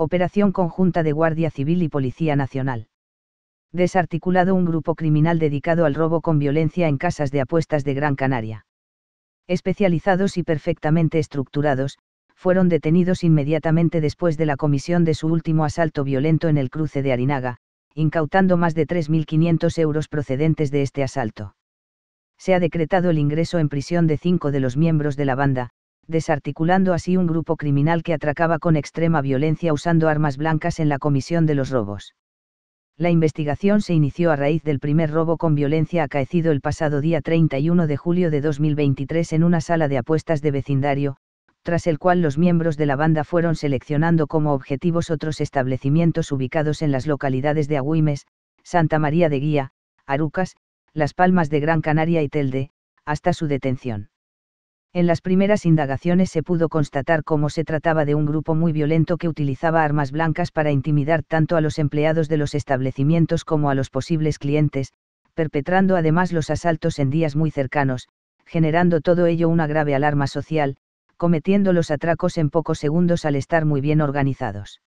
operación conjunta de Guardia Civil y Policía Nacional. Desarticulado un grupo criminal dedicado al robo con violencia en casas de apuestas de Gran Canaria. Especializados y perfectamente estructurados, fueron detenidos inmediatamente después de la comisión de su último asalto violento en el cruce de Arinaga, incautando más de 3.500 euros procedentes de este asalto. Se ha decretado el ingreso en prisión de cinco de los miembros de la banda, desarticulando así un grupo criminal que atracaba con extrema violencia usando armas blancas en la comisión de los robos. La investigación se inició a raíz del primer robo con violencia acaecido el pasado día 31 de julio de 2023 en una sala de apuestas de vecindario, tras el cual los miembros de la banda fueron seleccionando como objetivos otros establecimientos ubicados en las localidades de Agüimes, Santa María de Guía, Arucas, Las Palmas de Gran Canaria y Telde, hasta su detención. En las primeras indagaciones se pudo constatar cómo se trataba de un grupo muy violento que utilizaba armas blancas para intimidar tanto a los empleados de los establecimientos como a los posibles clientes, perpetrando además los asaltos en días muy cercanos, generando todo ello una grave alarma social, cometiendo los atracos en pocos segundos al estar muy bien organizados.